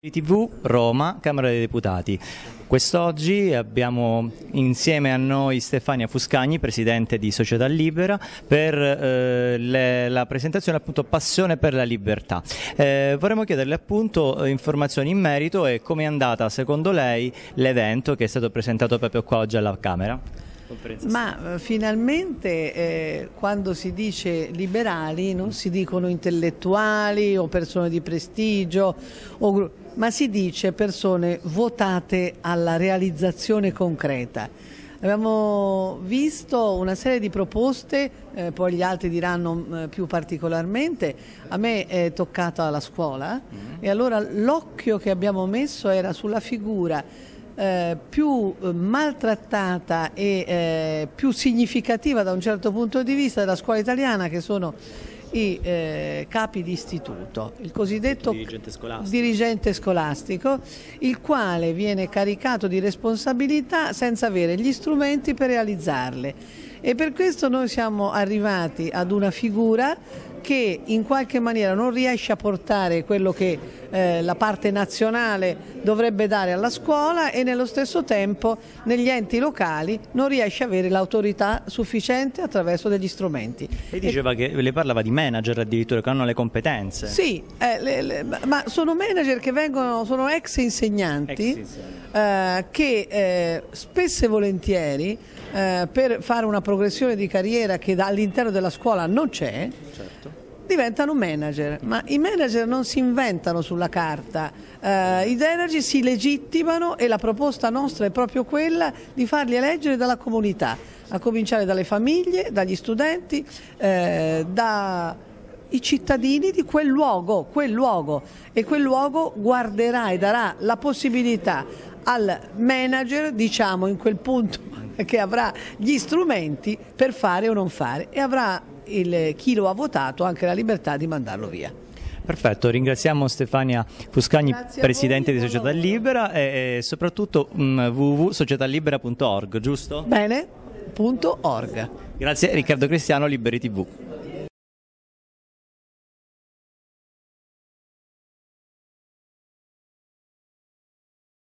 TV Roma, Camera dei Deputati. Quest'oggi abbiamo insieme a noi Stefania Fuscagni, Presidente di Società Libera, per eh, le, la presentazione appunto Passione per la Libertà. Eh, vorremmo chiederle appunto informazioni in merito e come è andata secondo lei l'evento che è stato presentato proprio qua oggi alla Camera. Ma eh, finalmente eh, quando si dice liberali non si dicono intellettuali o persone di prestigio o ma si dice persone votate alla realizzazione concreta. Abbiamo visto una serie di proposte, eh, poi gli altri diranno mm, eh, più particolarmente, a me è toccata la scuola mm. e allora l'occhio che abbiamo messo era sulla figura eh, più eh, maltrattata e eh, più significativa da un certo punto di vista della scuola italiana che sono i eh, capi di istituto, il cosiddetto dirigente scolastico. dirigente scolastico, il quale viene caricato di responsabilità senza avere gli strumenti per realizzarle. E per questo noi siamo arrivati ad una figura che in qualche maniera non riesce a portare quello che eh, la parte nazionale dovrebbe dare alla scuola e nello stesso tempo negli enti locali non riesce ad avere l'autorità sufficiente attraverso degli strumenti. Lei diceva e... che le parlava di manager addirittura che hanno le competenze. Sì, eh, le, le, ma sono manager che vengono, sono ex insegnanti, Eh, che eh, spesso e volentieri eh, per fare una progressione di carriera che all'interno della scuola non c'è, certo diventano manager, ma i manager non si inventano sulla carta, eh, i manager si legittimano e la proposta nostra è proprio quella di farli eleggere dalla comunità, a cominciare dalle famiglie, dagli studenti, eh, da cittadini di quel luogo, quel luogo e quel luogo guarderà e darà la possibilità al manager, diciamo in quel punto che avrà gli strumenti per fare o non fare e avrà il, chi lo ha votato anche la libertà di mandarlo via. Perfetto, ringraziamo Stefania Fuscagni, Grazie Presidente voi, di Società Libera e, e soprattutto um, mm, www.societalibera.org, giusto? Bene, Grazie, Grazie Riccardo Cristiano, Liberi TV.